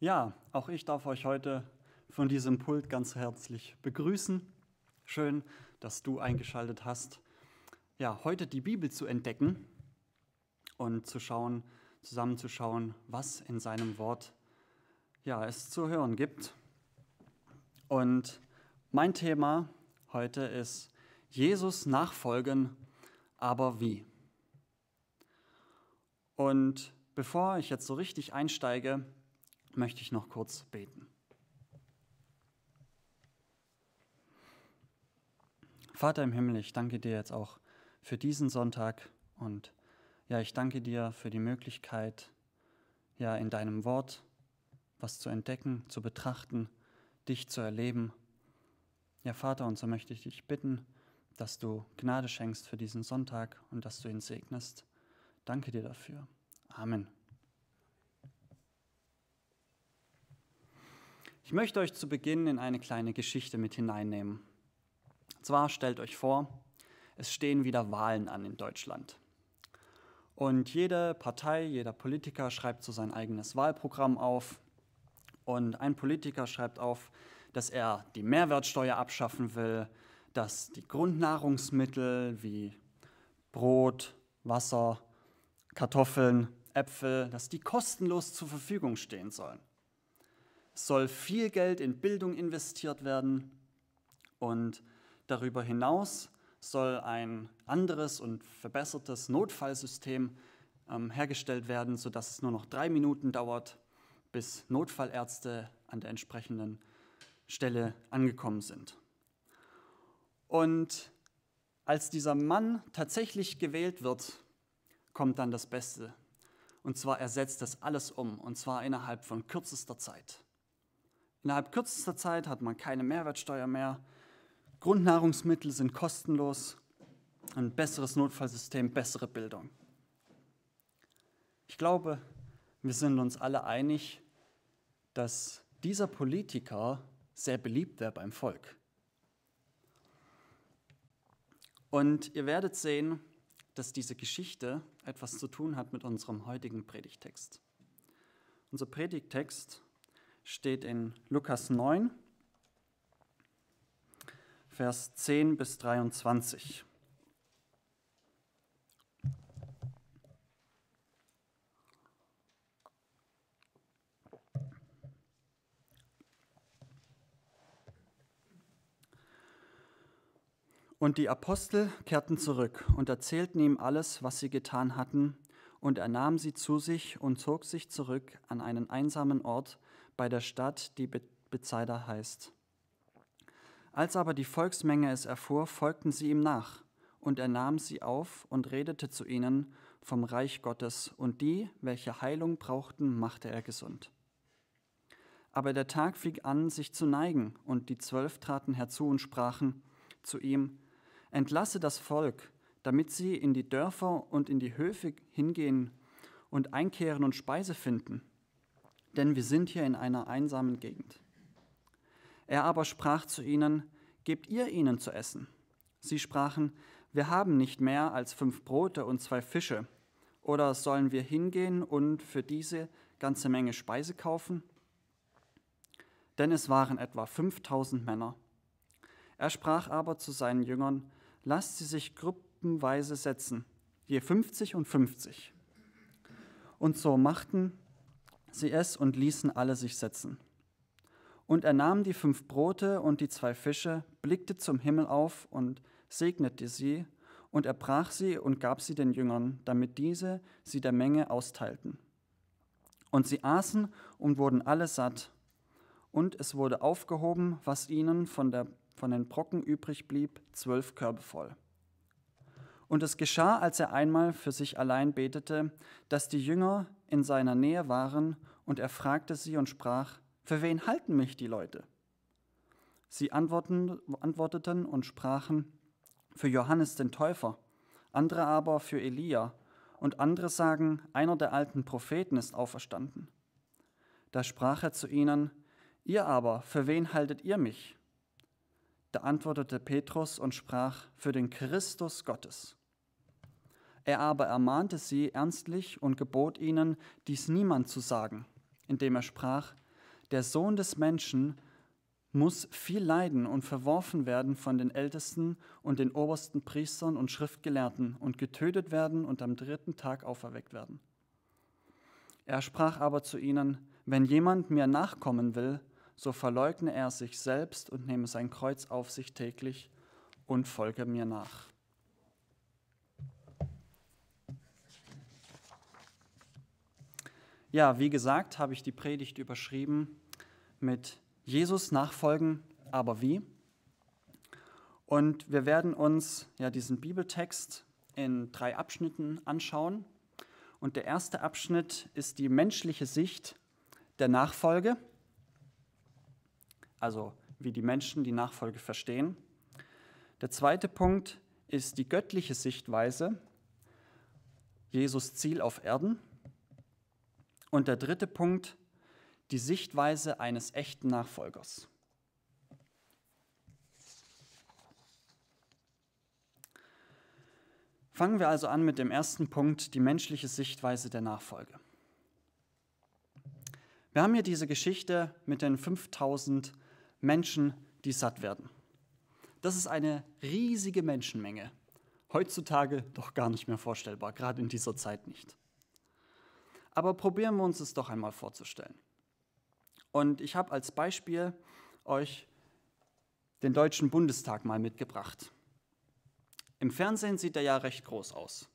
Ja, auch ich darf euch heute von diesem Pult ganz herzlich begrüßen. Schön, dass du eingeschaltet hast. Ja, heute die Bibel zu entdecken und zu schauen, zusammenzuschauen, was in seinem Wort ja, es zu hören gibt. Und mein Thema heute ist Jesus nachfolgen, aber wie? Und bevor ich jetzt so richtig einsteige, möchte ich noch kurz beten. Vater im Himmel, ich danke dir jetzt auch für diesen Sonntag und ja, ich danke dir für die Möglichkeit, ja, in deinem Wort was zu entdecken, zu betrachten, dich zu erleben. Ja, Vater, und so möchte ich dich bitten, dass du Gnade schenkst für diesen Sonntag und dass du ihn segnest. Danke dir dafür. Amen. Ich möchte euch zu Beginn in eine kleine Geschichte mit hineinnehmen. Und zwar stellt euch vor, es stehen wieder Wahlen an in Deutschland. Und jede Partei, jeder Politiker schreibt so sein eigenes Wahlprogramm auf. Und ein Politiker schreibt auf, dass er die Mehrwertsteuer abschaffen will, dass die Grundnahrungsmittel wie Brot, Wasser, Kartoffeln, Äpfel, dass die kostenlos zur Verfügung stehen sollen soll viel Geld in Bildung investiert werden und darüber hinaus soll ein anderes und verbessertes Notfallsystem ähm, hergestellt werden, sodass es nur noch drei Minuten dauert, bis Notfallärzte an der entsprechenden Stelle angekommen sind. Und als dieser Mann tatsächlich gewählt wird, kommt dann das Beste. Und zwar ersetzt das alles um, und zwar innerhalb von kürzester Zeit. Innerhalb kürzester Zeit hat man keine Mehrwertsteuer mehr. Grundnahrungsmittel sind kostenlos. Ein besseres Notfallsystem, bessere Bildung. Ich glaube, wir sind uns alle einig, dass dieser Politiker sehr beliebt wäre beim Volk. Und ihr werdet sehen, dass diese Geschichte etwas zu tun hat mit unserem heutigen Predigtext. Unser Predigtext steht in Lukas 9, Vers 10 bis 23. Und die Apostel kehrten zurück und erzählten ihm alles, was sie getan hatten, und er nahm sie zu sich und zog sich zurück an einen einsamen Ort, bei der Stadt, die Be Bethsaida heißt. Als aber die Volksmenge es erfuhr, folgten sie ihm nach, und er nahm sie auf und redete zu ihnen vom Reich Gottes, und die, welche Heilung brauchten, machte er gesund. Aber der Tag fing an, sich zu neigen, und die Zwölf traten herzu und sprachen zu ihm, Entlasse das Volk, damit sie in die Dörfer und in die Höfe hingehen und einkehren und Speise finden denn wir sind hier in einer einsamen Gegend. Er aber sprach zu ihnen, Gebt ihr ihnen zu essen? Sie sprachen, Wir haben nicht mehr als fünf Brote und zwei Fische, oder sollen wir hingehen und für diese ganze Menge Speise kaufen? Denn es waren etwa 5000 Männer. Er sprach aber zu seinen Jüngern, lasst sie sich gruppenweise setzen, je 50 und 50. Und so machten sie es und ließen alle sich setzen. Und er nahm die fünf Brote und die zwei Fische, blickte zum Himmel auf und segnete sie, und er brach sie und gab sie den Jüngern, damit diese sie der Menge austeilten. Und sie aßen und wurden alle satt, und es wurde aufgehoben, was ihnen von, der, von den Brocken übrig blieb, zwölf Körbe voll. Und es geschah, als er einmal für sich allein betete, dass die Jünger in seiner Nähe waren, und er fragte sie und sprach, Für wen halten mich die Leute? Sie antworteten und sprachen, Für Johannes den Täufer, andere aber für Elia, und andere sagen, einer der alten Propheten ist auferstanden. Da sprach er zu ihnen, Ihr aber, für wen haltet ihr mich? Da antwortete Petrus und sprach, Für den Christus Gottes. Er aber ermahnte sie ernstlich und gebot ihnen, dies niemand zu sagen, indem er sprach, der Sohn des Menschen muss viel leiden und verworfen werden von den Ältesten und den obersten Priestern und Schriftgelehrten und getötet werden und am dritten Tag auferweckt werden. Er sprach aber zu ihnen, wenn jemand mir nachkommen will, so verleugne er sich selbst und nehme sein Kreuz auf sich täglich und folge mir nach. Ja, wie gesagt, habe ich die Predigt überschrieben mit Jesus nachfolgen, aber wie? Und wir werden uns ja diesen Bibeltext in drei Abschnitten anschauen. Und der erste Abschnitt ist die menschliche Sicht der Nachfolge, also wie die Menschen die Nachfolge verstehen. Der zweite Punkt ist die göttliche Sichtweise, Jesus Ziel auf Erden. Und der dritte Punkt, die Sichtweise eines echten Nachfolgers. Fangen wir also an mit dem ersten Punkt, die menschliche Sichtweise der Nachfolge. Wir haben hier diese Geschichte mit den 5000 Menschen, die satt werden. Das ist eine riesige Menschenmenge. Heutzutage doch gar nicht mehr vorstellbar, gerade in dieser Zeit nicht. Aber probieren wir uns es doch einmal vorzustellen. Und ich habe als Beispiel euch den Deutschen Bundestag mal mitgebracht. Im Fernsehen sieht er ja recht groß aus.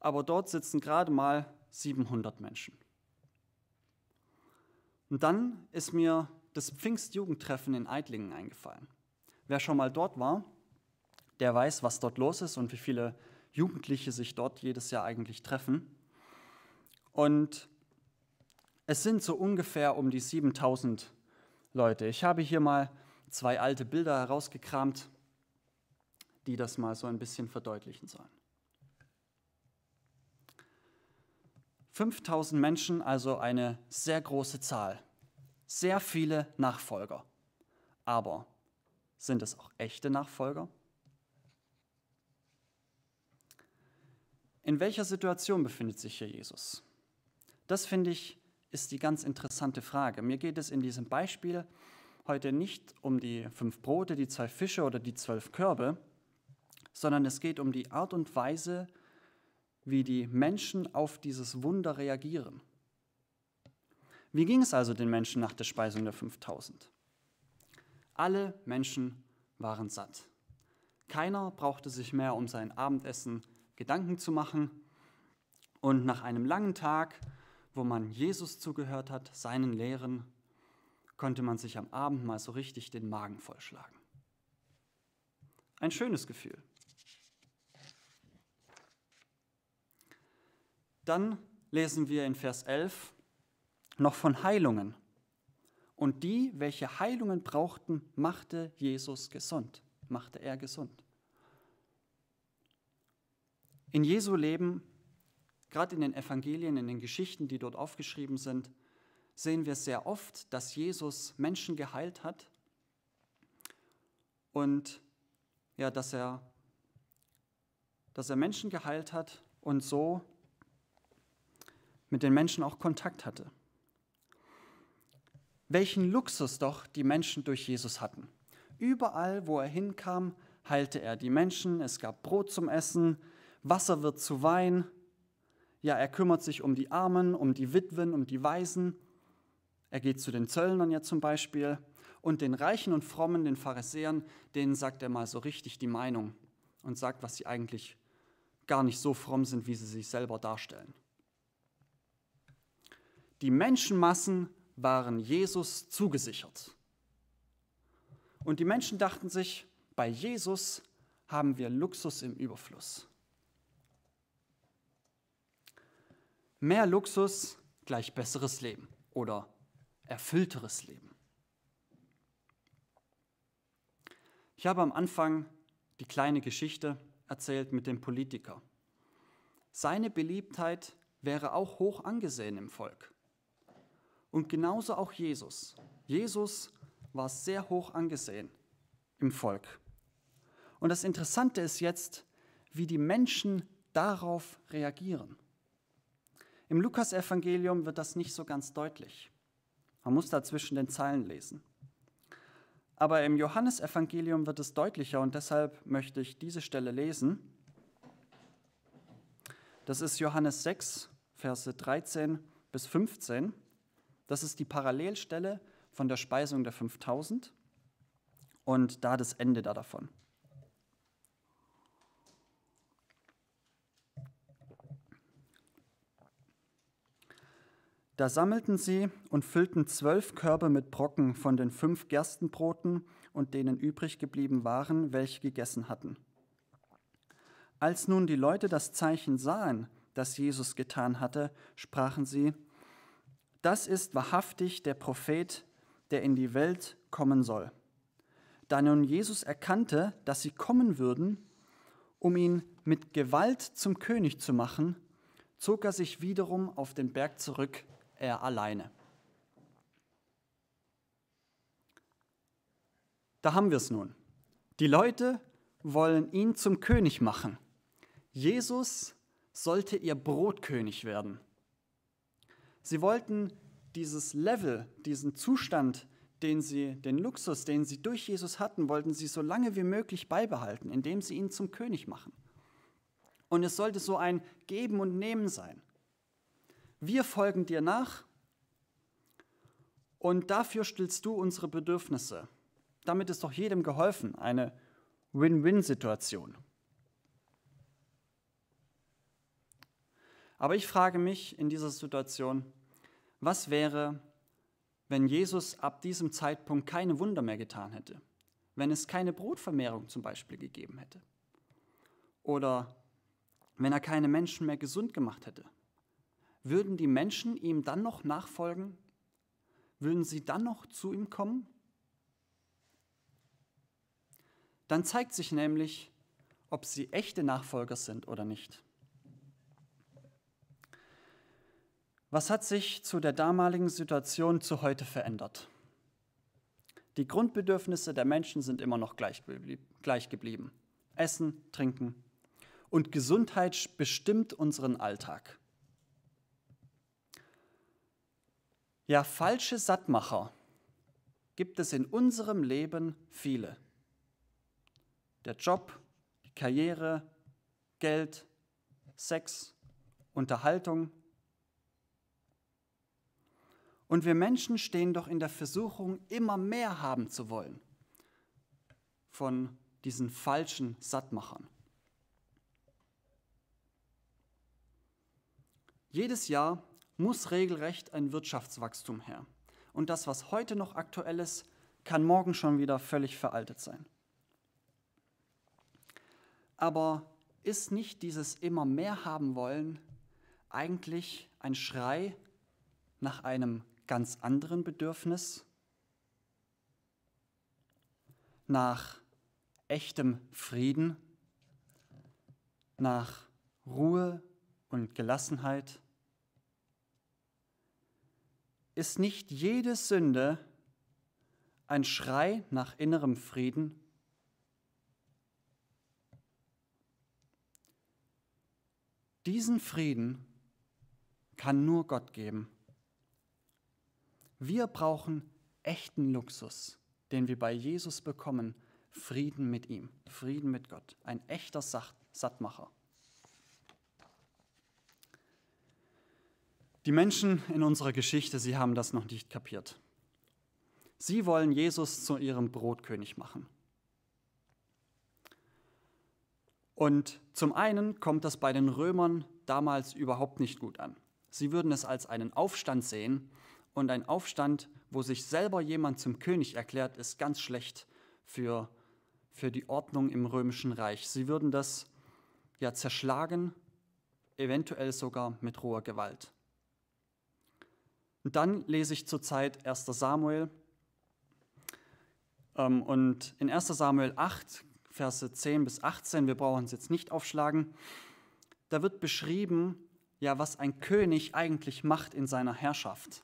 Aber dort sitzen gerade mal 700 Menschen. Und dann ist mir das Pfingstjugendtreffen in Eidlingen eingefallen. Wer schon mal dort war, der weiß, was dort los ist und wie viele Jugendliche sich dort jedes Jahr eigentlich treffen. Und es sind so ungefähr um die 7000 Leute. Ich habe hier mal zwei alte Bilder herausgekramt, die das mal so ein bisschen verdeutlichen sollen. 5000 Menschen, also eine sehr große Zahl. Sehr viele Nachfolger. Aber sind es auch echte Nachfolger? In welcher Situation befindet sich hier Jesus? Das finde ich ist die ganz interessante Frage. Mir geht es in diesem Beispiel heute nicht um die fünf Brote, die zwei Fische oder die zwölf Körbe, sondern es geht um die Art und Weise, wie die Menschen auf dieses Wunder reagieren. Wie ging es also den Menschen nach der Speisung der 5000? Alle Menschen waren satt. Keiner brauchte sich mehr um sein Abendessen Gedanken zu machen. Und nach einem langen Tag wo man Jesus zugehört hat, seinen Lehren, konnte man sich am Abend mal so richtig den Magen vollschlagen. Ein schönes Gefühl. Dann lesen wir in Vers 11 noch von Heilungen. Und die, welche Heilungen brauchten, machte Jesus gesund, machte er gesund. In Jesu Leben Gerade in den Evangelien, in den Geschichten, die dort aufgeschrieben sind, sehen wir sehr oft, dass Jesus Menschen geheilt hat und ja, dass er, dass er Menschen geheilt hat und so mit den Menschen auch Kontakt hatte. Welchen Luxus doch die Menschen durch Jesus hatten. Überall, wo er hinkam, heilte er die Menschen, es gab Brot zum Essen, Wasser wird zu Wein, ja, er kümmert sich um die Armen, um die Witwen, um die Waisen. Er geht zu den Zöllnern ja zum Beispiel. Und den Reichen und Frommen, den Pharisäern, denen sagt er mal so richtig die Meinung und sagt, was sie eigentlich gar nicht so fromm sind, wie sie sich selber darstellen. Die Menschenmassen waren Jesus zugesichert. Und die Menschen dachten sich, bei Jesus haben wir Luxus im Überfluss. Mehr Luxus gleich besseres Leben oder erfüllteres Leben. Ich habe am Anfang die kleine Geschichte erzählt mit dem Politiker. Seine Beliebtheit wäre auch hoch angesehen im Volk. Und genauso auch Jesus. Jesus war sehr hoch angesehen im Volk. Und das Interessante ist jetzt, wie die Menschen darauf reagieren. Im Lukasevangelium wird das nicht so ganz deutlich. Man muss da zwischen den Zeilen lesen. Aber im Johannesevangelium wird es deutlicher und deshalb möchte ich diese Stelle lesen. Das ist Johannes 6, Verse 13 bis 15. Das ist die Parallelstelle von der Speisung der 5000 und da das Ende da davon. Da sammelten sie und füllten zwölf Körbe mit Brocken von den fünf Gerstenbroten und denen übrig geblieben waren, welche gegessen hatten. Als nun die Leute das Zeichen sahen, das Jesus getan hatte, sprachen sie, das ist wahrhaftig der Prophet, der in die Welt kommen soll. Da nun Jesus erkannte, dass sie kommen würden, um ihn mit Gewalt zum König zu machen, zog er sich wiederum auf den Berg zurück, er alleine. Da haben wir es nun. Die Leute wollen ihn zum König machen. Jesus sollte ihr Brotkönig werden. Sie wollten dieses Level, diesen Zustand, den sie, den Luxus, den sie durch Jesus hatten, wollten sie so lange wie möglich beibehalten, indem sie ihn zum König machen. Und es sollte so ein Geben und Nehmen sein. Wir folgen dir nach und dafür stillst du unsere Bedürfnisse. Damit ist doch jedem geholfen, eine Win-Win-Situation. Aber ich frage mich in dieser Situation, was wäre, wenn Jesus ab diesem Zeitpunkt keine Wunder mehr getan hätte? Wenn es keine Brotvermehrung zum Beispiel gegeben hätte? Oder wenn er keine Menschen mehr gesund gemacht hätte? Würden die Menschen ihm dann noch nachfolgen? Würden sie dann noch zu ihm kommen? Dann zeigt sich nämlich, ob sie echte Nachfolger sind oder nicht. Was hat sich zu der damaligen Situation zu heute verändert? Die Grundbedürfnisse der Menschen sind immer noch gleich, geblieben. Essen, Trinken. Und Gesundheit bestimmt unseren Alltag. Ja, falsche Sattmacher gibt es in unserem Leben viele. Der Job, die Karriere, Geld, Sex, Unterhaltung. Und wir Menschen stehen doch in der Versuchung, immer mehr haben zu wollen von diesen falschen Sattmachern. Jedes Jahr muss regelrecht ein Wirtschaftswachstum her. Und das, was heute noch aktuell ist, kann morgen schon wieder völlig veraltet sein. Aber ist nicht dieses immer mehr haben wollen eigentlich ein Schrei nach einem ganz anderen Bedürfnis? Nach echtem Frieden? Nach Ruhe und Gelassenheit? ist nicht jede Sünde ein Schrei nach innerem Frieden? Diesen Frieden kann nur Gott geben. Wir brauchen echten Luxus, den wir bei Jesus bekommen, Frieden mit ihm, Frieden mit Gott, ein echter Sattmacher. Die Menschen in unserer Geschichte, sie haben das noch nicht kapiert. Sie wollen Jesus zu ihrem Brotkönig machen. Und zum einen kommt das bei den Römern damals überhaupt nicht gut an. Sie würden es als einen Aufstand sehen und ein Aufstand, wo sich selber jemand zum König erklärt, ist ganz schlecht für, für die Ordnung im römischen Reich. Sie würden das ja zerschlagen, eventuell sogar mit roher Gewalt. Und dann lese ich zurzeit 1. Samuel. Ähm, und in 1. Samuel 8, Verse 10 bis 18, wir brauchen es jetzt nicht aufschlagen, da wird beschrieben, ja, was ein König eigentlich macht in seiner Herrschaft.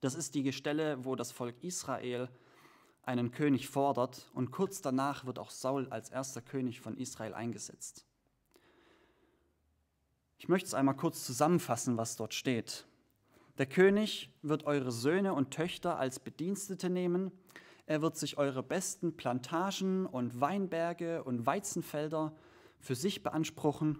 Das ist die Stelle, wo das Volk Israel einen König fordert und kurz danach wird auch Saul als erster König von Israel eingesetzt. Ich möchte es einmal kurz zusammenfassen, was dort steht. Der König wird eure Söhne und Töchter als Bedienstete nehmen. Er wird sich eure besten Plantagen und Weinberge und Weizenfelder für sich beanspruchen.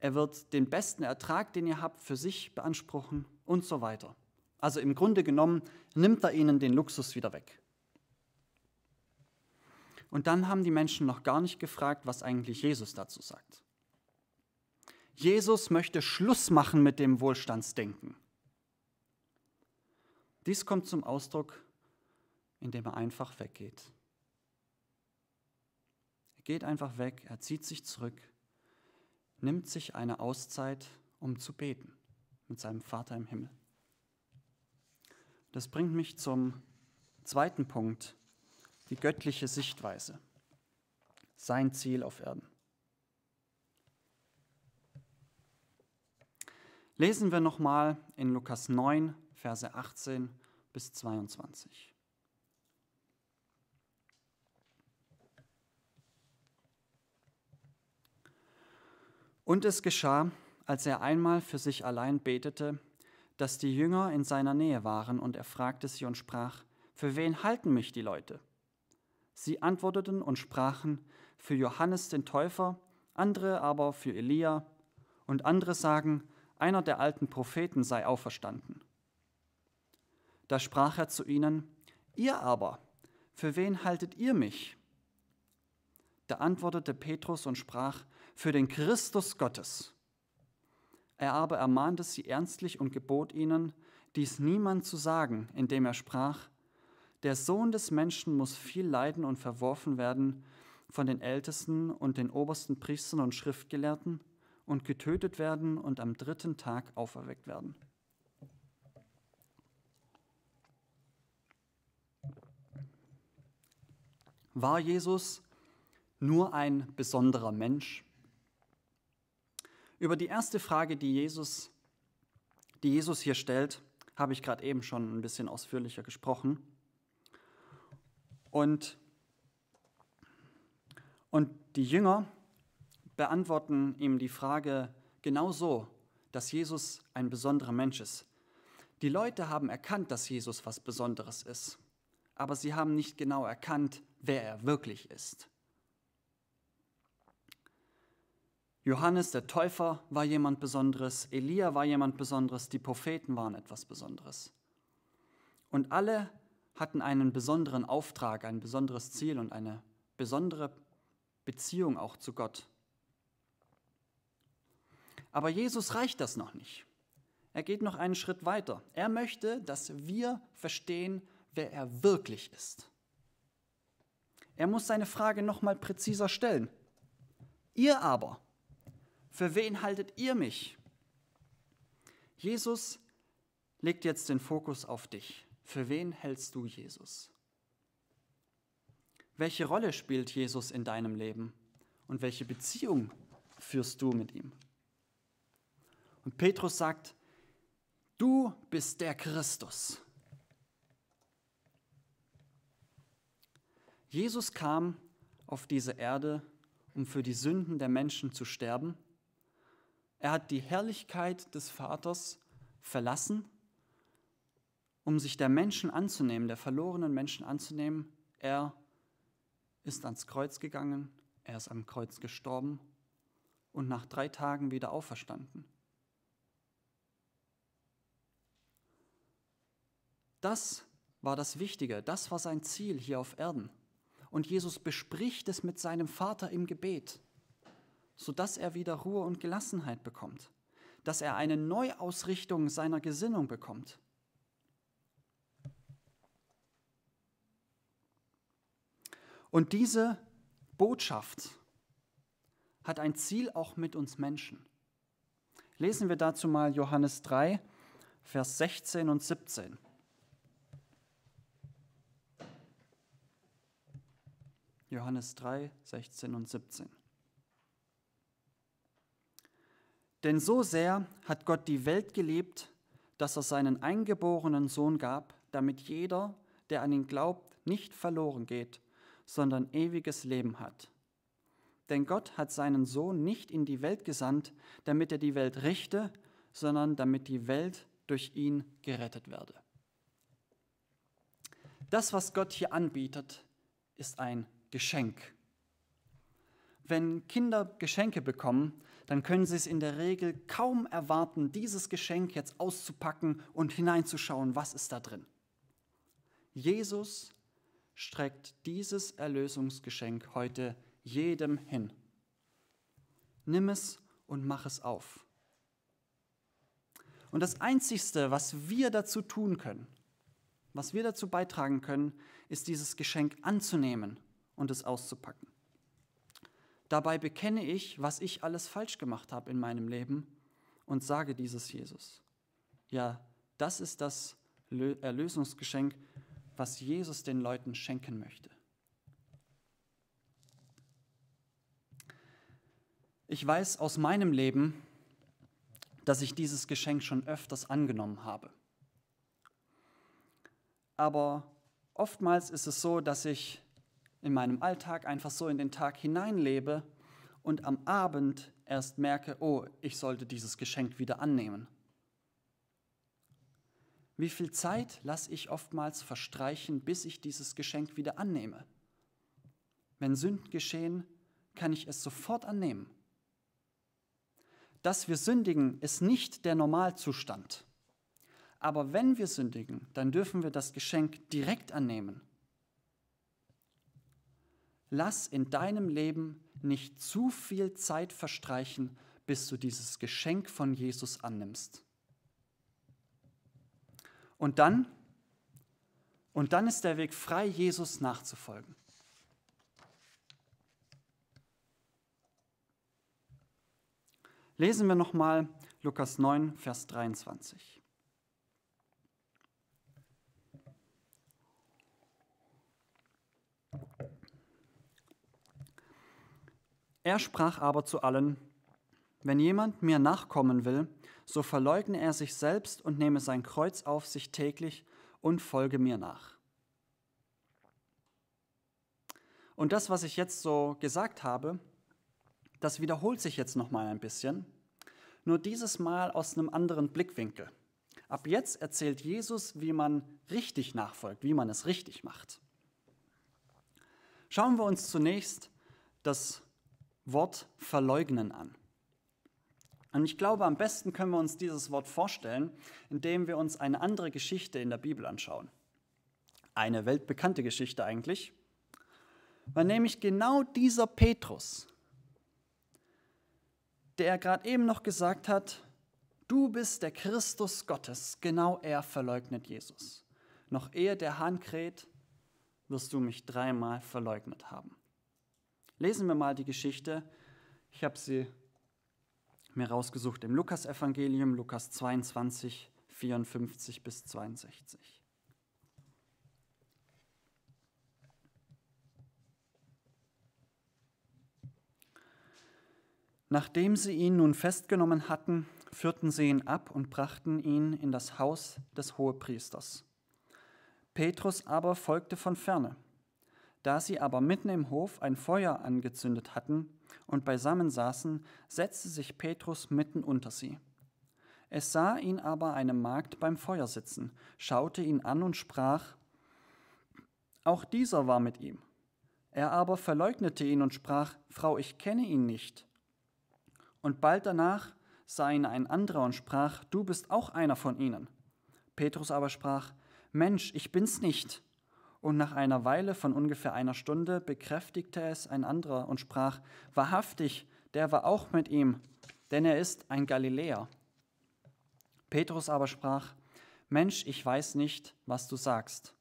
Er wird den besten Ertrag, den ihr habt, für sich beanspruchen und so weiter. Also im Grunde genommen nimmt er ihnen den Luxus wieder weg. Und dann haben die Menschen noch gar nicht gefragt, was eigentlich Jesus dazu sagt. Jesus möchte Schluss machen mit dem Wohlstandsdenken. Dies kommt zum Ausdruck, indem er einfach weggeht. Er geht einfach weg, er zieht sich zurück, nimmt sich eine Auszeit, um zu beten mit seinem Vater im Himmel. Das bringt mich zum zweiten Punkt, die göttliche Sichtweise, sein Ziel auf Erden. Lesen wir nochmal in Lukas 9, Verse 18 bis 22. Und es geschah, als er einmal für sich allein betete, dass die Jünger in seiner Nähe waren, und er fragte sie und sprach, Für wen halten mich die Leute? Sie antworteten und sprachen, Für Johannes den Täufer, andere aber für Elia, und andere sagen, einer der alten Propheten sei auferstanden. Da sprach er zu ihnen, ihr aber, für wen haltet ihr mich? Da antwortete Petrus und sprach, für den Christus Gottes. Er aber ermahnte sie ernstlich und gebot ihnen, dies niemand zu sagen, indem er sprach, der Sohn des Menschen muss viel leiden und verworfen werden von den Ältesten und den obersten Priestern und Schriftgelehrten und getötet werden und am dritten Tag auferweckt werden. War Jesus nur ein besonderer Mensch? Über die erste Frage, die Jesus, die Jesus hier stellt, habe ich gerade eben schon ein bisschen ausführlicher gesprochen. Und, und die Jünger beantworten ihm die Frage genau so, dass Jesus ein besonderer Mensch ist. Die Leute haben erkannt, dass Jesus was Besonderes ist, aber sie haben nicht genau erkannt, wer er wirklich ist. Johannes der Täufer war jemand Besonderes, Elia war jemand Besonderes, die Propheten waren etwas Besonderes. Und alle hatten einen besonderen Auftrag, ein besonderes Ziel und eine besondere Beziehung auch zu Gott. Aber Jesus reicht das noch nicht. Er geht noch einen Schritt weiter. Er möchte, dass wir verstehen, wer er wirklich ist. Er muss seine Frage nochmal präziser stellen. Ihr aber, für wen haltet ihr mich? Jesus legt jetzt den Fokus auf dich. Für wen hältst du Jesus? Welche Rolle spielt Jesus in deinem Leben und welche Beziehung führst du mit ihm? Und Petrus sagt, du bist der Christus. Jesus kam auf diese Erde, um für die Sünden der Menschen zu sterben. Er hat die Herrlichkeit des Vaters verlassen, um sich der Menschen anzunehmen, der verlorenen Menschen anzunehmen. Er ist ans Kreuz gegangen, er ist am Kreuz gestorben und nach drei Tagen wieder auferstanden. Das war das Wichtige, das war sein Ziel hier auf Erden. Und Jesus bespricht es mit seinem Vater im Gebet, sodass er wieder Ruhe und Gelassenheit bekommt, dass er eine Neuausrichtung seiner Gesinnung bekommt. Und diese Botschaft hat ein Ziel auch mit uns Menschen. Lesen wir dazu mal Johannes 3, Vers 16 und 17. Johannes 3, 16 und 17. Denn so sehr hat Gott die Welt geliebt, dass er seinen eingeborenen Sohn gab, damit jeder, der an ihn glaubt, nicht verloren geht, sondern ewiges Leben hat. Denn Gott hat seinen Sohn nicht in die Welt gesandt, damit er die Welt richte, sondern damit die Welt durch ihn gerettet werde. Das, was Gott hier anbietet, ist ein Geschenk. Wenn Kinder Geschenke bekommen, dann können sie es in der Regel kaum erwarten, dieses Geschenk jetzt auszupacken und hineinzuschauen, was ist da drin. Jesus streckt dieses Erlösungsgeschenk heute jedem hin. Nimm es und mach es auf. Und das Einzigste, was wir dazu tun können, was wir dazu beitragen können, ist dieses Geschenk anzunehmen und es auszupacken. Dabei bekenne ich, was ich alles falsch gemacht habe in meinem Leben und sage dieses Jesus. Ja, das ist das Erlösungsgeschenk, was Jesus den Leuten schenken möchte. Ich weiß aus meinem Leben, dass ich dieses Geschenk schon öfters angenommen habe. Aber oftmals ist es so, dass ich in meinem Alltag einfach so in den Tag hineinlebe und am Abend erst merke, oh, ich sollte dieses Geschenk wieder annehmen. Wie viel Zeit lasse ich oftmals verstreichen, bis ich dieses Geschenk wieder annehme? Wenn Sünden geschehen, kann ich es sofort annehmen. Dass wir sündigen, ist nicht der Normalzustand. Aber wenn wir sündigen, dann dürfen wir das Geschenk direkt annehmen lass in deinem Leben nicht zu viel Zeit verstreichen, bis du dieses Geschenk von Jesus annimmst. Und dann, und dann ist der Weg frei, Jesus nachzufolgen. Lesen wir nochmal Lukas 9, Vers 23. Er sprach aber zu allen, wenn jemand mir nachkommen will, so verleugne er sich selbst und nehme sein Kreuz auf sich täglich und folge mir nach. Und das, was ich jetzt so gesagt habe, das wiederholt sich jetzt nochmal ein bisschen, nur dieses Mal aus einem anderen Blickwinkel. Ab jetzt erzählt Jesus, wie man richtig nachfolgt, wie man es richtig macht. Schauen wir uns zunächst das Wort verleugnen an. Und ich glaube, am besten können wir uns dieses Wort vorstellen, indem wir uns eine andere Geschichte in der Bibel anschauen. Eine weltbekannte Geschichte eigentlich, weil nämlich genau dieser Petrus, der gerade eben noch gesagt hat, du bist der Christus Gottes, genau er verleugnet Jesus. Noch ehe der Hahn kräht, wirst du mich dreimal verleugnet haben. Lesen wir mal die Geschichte. Ich habe sie mir rausgesucht im Lukasevangelium, Lukas 22, 54 bis 62. Nachdem sie ihn nun festgenommen hatten, führten sie ihn ab und brachten ihn in das Haus des Hohepriesters. Petrus aber folgte von ferne da sie aber mitten im Hof ein Feuer angezündet hatten und beisammen saßen, setzte sich Petrus mitten unter sie. Es sah ihn aber eine Magd beim Feuer sitzen, schaute ihn an und sprach, auch dieser war mit ihm. Er aber verleugnete ihn und sprach, Frau, ich kenne ihn nicht. Und bald danach sah ihn ein anderer und sprach, du bist auch einer von ihnen. Petrus aber sprach, Mensch, ich bin's nicht und nach einer Weile von ungefähr einer Stunde bekräftigte es ein anderer und sprach, wahrhaftig, der war auch mit ihm, denn er ist ein Galiläer. Petrus aber sprach, Mensch, ich weiß nicht, was du sagst.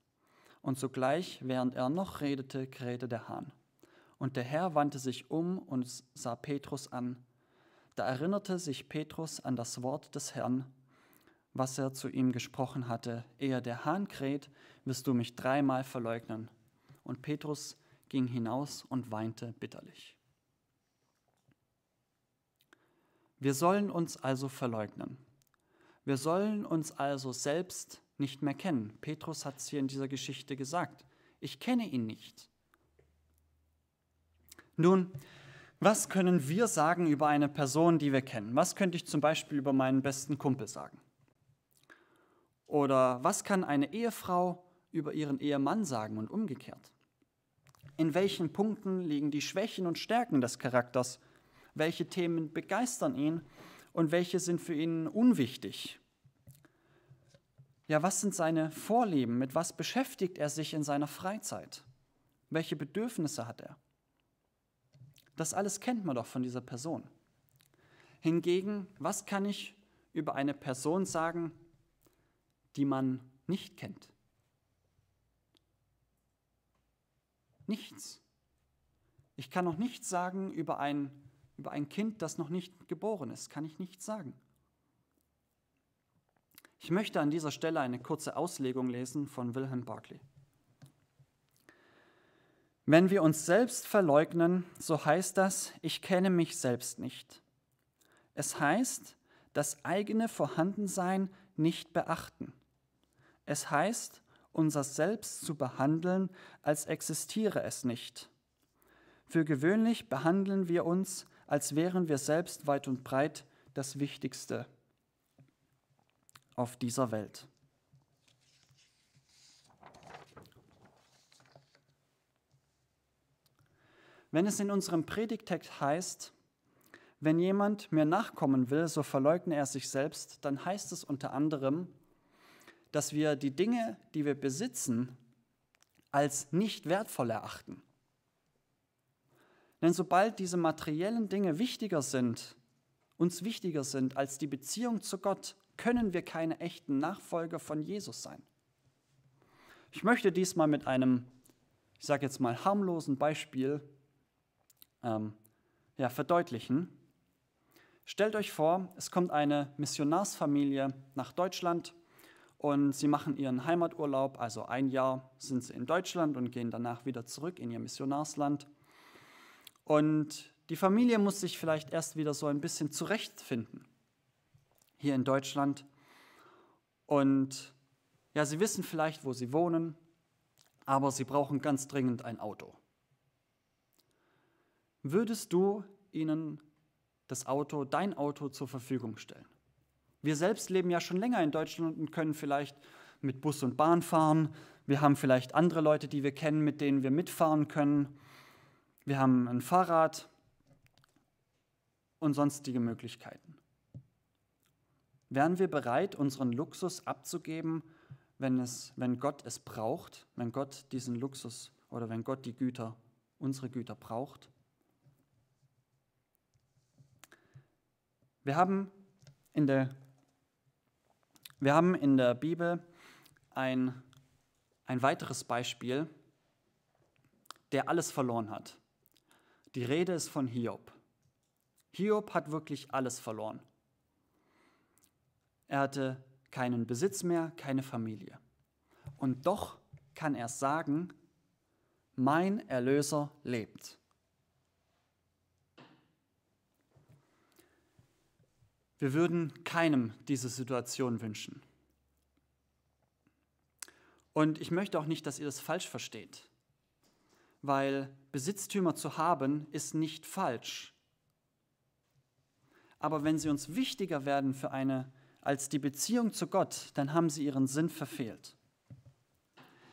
Und sogleich, während er noch redete, krähte der Hahn. Und der Herr wandte sich um und sah Petrus an. Da erinnerte sich Petrus an das Wort des Herrn was er zu ihm gesprochen hatte. Ehe der Hahn kräht, wirst du mich dreimal verleugnen. Und Petrus ging hinaus und weinte bitterlich. Wir sollen uns also verleugnen. Wir sollen uns also selbst nicht mehr kennen. Petrus hat es hier in dieser Geschichte gesagt. Ich kenne ihn nicht. Nun, was können wir sagen über eine Person, die wir kennen? Was könnte ich zum Beispiel über meinen besten Kumpel sagen? Oder was kann eine Ehefrau über ihren Ehemann sagen und umgekehrt? In welchen Punkten liegen die Schwächen und Stärken des Charakters? Welche Themen begeistern ihn und welche sind für ihn unwichtig? Ja, was sind seine Vorlieben? Mit was beschäftigt er sich in seiner Freizeit? Welche Bedürfnisse hat er? Das alles kennt man doch von dieser Person. Hingegen, was kann ich über eine Person sagen, die man nicht kennt. Nichts. Ich kann noch nichts sagen über ein, über ein Kind, das noch nicht geboren ist. Kann ich nichts sagen. Ich möchte an dieser Stelle eine kurze Auslegung lesen von Wilhelm Barclay. Wenn wir uns selbst verleugnen, so heißt das, ich kenne mich selbst nicht. Es heißt, das eigene Vorhandensein nicht beachten. Es heißt, unser Selbst zu behandeln, als existiere es nicht. Für gewöhnlich behandeln wir uns, als wären wir selbst weit und breit das Wichtigste auf dieser Welt. Wenn es in unserem Predigtext heißt, wenn jemand mir nachkommen will, so verleugne er sich selbst, dann heißt es unter anderem, dass wir die Dinge, die wir besitzen, als nicht wertvoll erachten. Denn sobald diese materiellen Dinge wichtiger sind, uns wichtiger sind als die Beziehung zu Gott, können wir keine echten Nachfolger von Jesus sein. Ich möchte diesmal mit einem, ich sage jetzt mal, harmlosen Beispiel ähm, ja, verdeutlichen. Stellt euch vor, es kommt eine Missionarsfamilie nach Deutschland und sie machen ihren Heimaturlaub, also ein Jahr sind sie in Deutschland und gehen danach wieder zurück in ihr Missionarsland. Und die Familie muss sich vielleicht erst wieder so ein bisschen zurechtfinden hier in Deutschland. Und ja, sie wissen vielleicht, wo sie wohnen, aber sie brauchen ganz dringend ein Auto. Würdest du ihnen das Auto, dein Auto zur Verfügung stellen? Wir selbst leben ja schon länger in Deutschland und können vielleicht mit Bus und Bahn fahren. Wir haben vielleicht andere Leute, die wir kennen, mit denen wir mitfahren können. Wir haben ein Fahrrad und sonstige Möglichkeiten. Wären wir bereit, unseren Luxus abzugeben, wenn, es, wenn Gott es braucht, wenn Gott diesen Luxus oder wenn Gott die Güter, unsere Güter braucht? Wir haben in der wir haben in der Bibel ein, ein weiteres Beispiel, der alles verloren hat. Die Rede ist von Hiob. Hiob hat wirklich alles verloren. Er hatte keinen Besitz mehr, keine Familie. Und doch kann er sagen, mein Erlöser lebt. Wir würden keinem diese Situation wünschen. Und ich möchte auch nicht, dass ihr das falsch versteht, weil Besitztümer zu haben ist nicht falsch. Aber wenn sie uns wichtiger werden für eine als die Beziehung zu Gott, dann haben sie ihren Sinn verfehlt.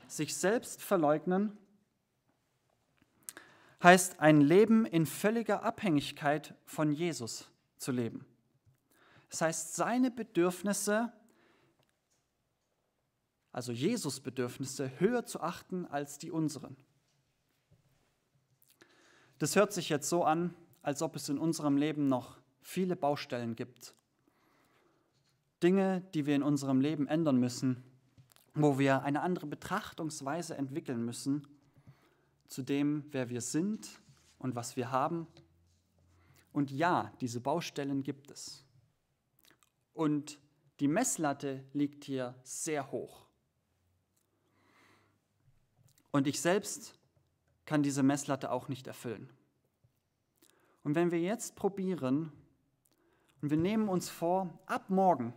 Sich selbst verleugnen heißt ein Leben in völliger Abhängigkeit von Jesus zu leben. Das heißt, seine Bedürfnisse, also Jesus Bedürfnisse, höher zu achten als die unseren. Das hört sich jetzt so an, als ob es in unserem Leben noch viele Baustellen gibt. Dinge, die wir in unserem Leben ändern müssen, wo wir eine andere Betrachtungsweise entwickeln müssen zu dem, wer wir sind und was wir haben. Und ja, diese Baustellen gibt es. Und die Messlatte liegt hier sehr hoch. Und ich selbst kann diese Messlatte auch nicht erfüllen. Und wenn wir jetzt probieren und wir nehmen uns vor, ab morgen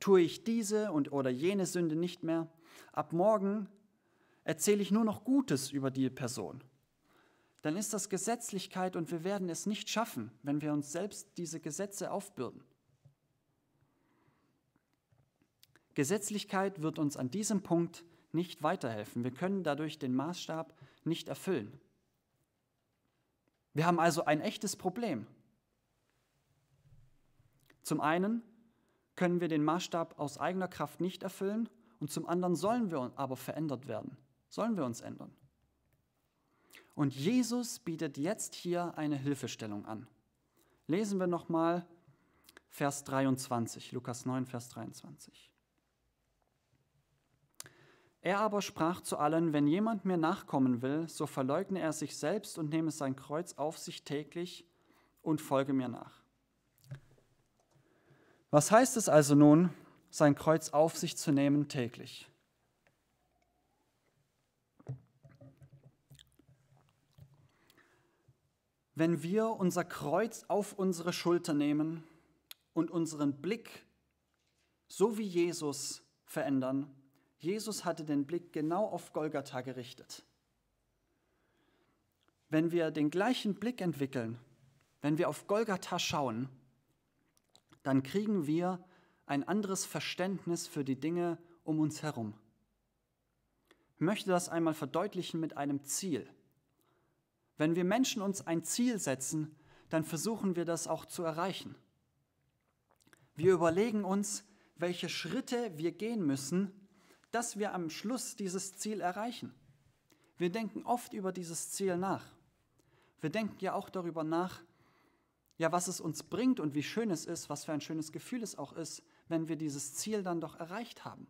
tue ich diese und oder jene Sünde nicht mehr, ab morgen erzähle ich nur noch Gutes über die Person, dann ist das Gesetzlichkeit und wir werden es nicht schaffen, wenn wir uns selbst diese Gesetze aufbürden. Gesetzlichkeit wird uns an diesem Punkt nicht weiterhelfen. Wir können dadurch den Maßstab nicht erfüllen. Wir haben also ein echtes Problem. Zum einen können wir den Maßstab aus eigener Kraft nicht erfüllen und zum anderen sollen wir aber verändert werden, sollen wir uns ändern. Und Jesus bietet jetzt hier eine Hilfestellung an. Lesen wir nochmal Vers 23, Lukas 9, Vers 23. Er aber sprach zu allen, wenn jemand mir nachkommen will, so verleugne er sich selbst und nehme sein Kreuz auf sich täglich und folge mir nach. Was heißt es also nun, sein Kreuz auf sich zu nehmen täglich? Wenn wir unser Kreuz auf unsere Schulter nehmen und unseren Blick, so wie Jesus, verändern, Jesus hatte den Blick genau auf Golgatha gerichtet. Wenn wir den gleichen Blick entwickeln, wenn wir auf Golgatha schauen, dann kriegen wir ein anderes Verständnis für die Dinge um uns herum. Ich möchte das einmal verdeutlichen mit einem Ziel. Wenn wir Menschen uns ein Ziel setzen, dann versuchen wir das auch zu erreichen. Wir überlegen uns, welche Schritte wir gehen müssen, dass wir am Schluss dieses Ziel erreichen. Wir denken oft über dieses Ziel nach. Wir denken ja auch darüber nach, ja, was es uns bringt und wie schön es ist, was für ein schönes Gefühl es auch ist, wenn wir dieses Ziel dann doch erreicht haben.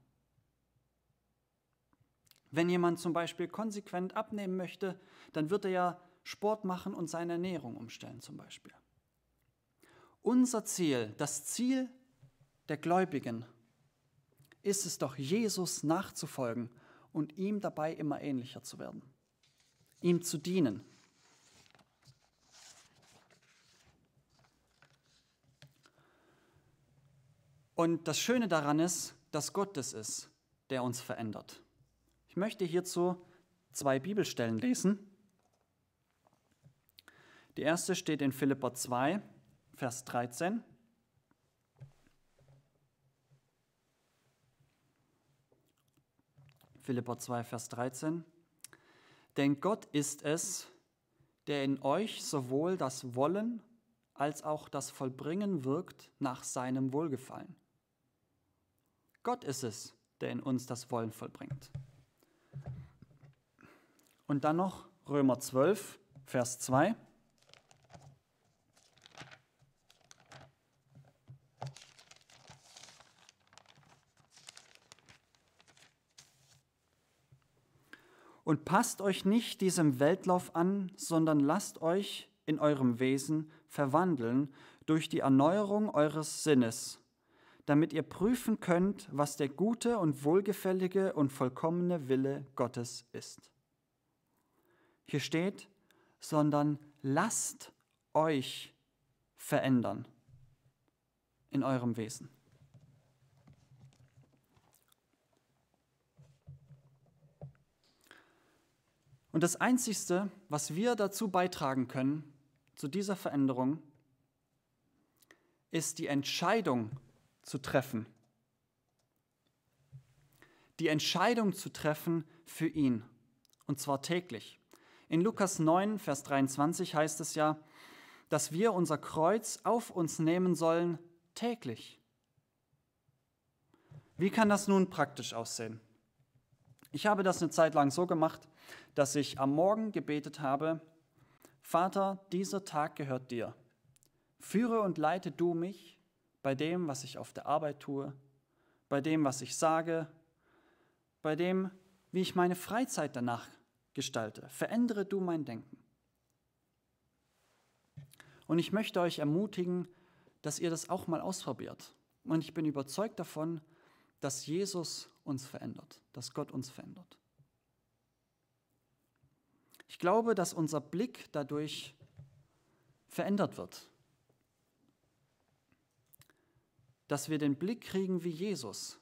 Wenn jemand zum Beispiel konsequent abnehmen möchte, dann wird er ja Sport machen und seine Ernährung umstellen zum Beispiel. Unser Ziel, das Ziel der Gläubigen ist es doch, Jesus nachzufolgen und ihm dabei immer ähnlicher zu werden, ihm zu dienen. Und das Schöne daran ist, dass Gott es ist, der uns verändert. Ich möchte hierzu zwei Bibelstellen lesen. Die erste steht in Philippa 2, Vers 13. Philippa 2, Vers 13. Denn Gott ist es, der in euch sowohl das Wollen als auch das Vollbringen wirkt nach seinem Wohlgefallen. Gott ist es, der in uns das Wollen vollbringt. Und dann noch Römer 12, Vers 2. Und passt euch nicht diesem Weltlauf an, sondern lasst euch in eurem Wesen verwandeln durch die Erneuerung eures Sinnes, damit ihr prüfen könnt, was der gute und wohlgefällige und vollkommene Wille Gottes ist. Hier steht, sondern lasst euch verändern in eurem Wesen. Und das Einzige, was wir dazu beitragen können, zu dieser Veränderung, ist die Entscheidung zu treffen. Die Entscheidung zu treffen für ihn. Und zwar täglich. In Lukas 9, Vers 23 heißt es ja, dass wir unser Kreuz auf uns nehmen sollen täglich. Wie kann das nun praktisch aussehen? Ich habe das eine Zeit lang so gemacht, dass ich am Morgen gebetet habe, Vater, dieser Tag gehört dir. Führe und leite du mich bei dem, was ich auf der Arbeit tue, bei dem, was ich sage, bei dem, wie ich meine Freizeit danach gestalte. Verändere du mein Denken. Und ich möchte euch ermutigen, dass ihr das auch mal ausprobiert. Und ich bin überzeugt davon, dass Jesus uns verändert, dass Gott uns verändert. Ich glaube, dass unser Blick dadurch verändert wird. Dass wir den Blick kriegen wie Jesus,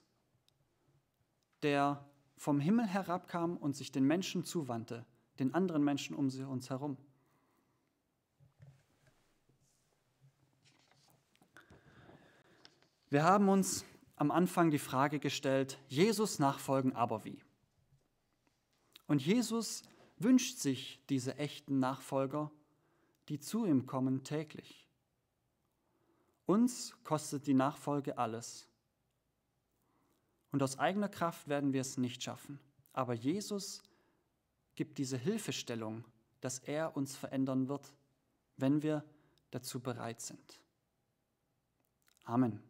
der vom Himmel herabkam und sich den Menschen zuwandte, den anderen Menschen um uns herum. Wir haben uns am Anfang die Frage gestellt, Jesus nachfolgen, aber wie? Und Jesus wünscht sich diese echten Nachfolger, die zu ihm kommen täglich. Uns kostet die Nachfolge alles. Und aus eigener Kraft werden wir es nicht schaffen. Aber Jesus gibt diese Hilfestellung, dass er uns verändern wird, wenn wir dazu bereit sind. Amen.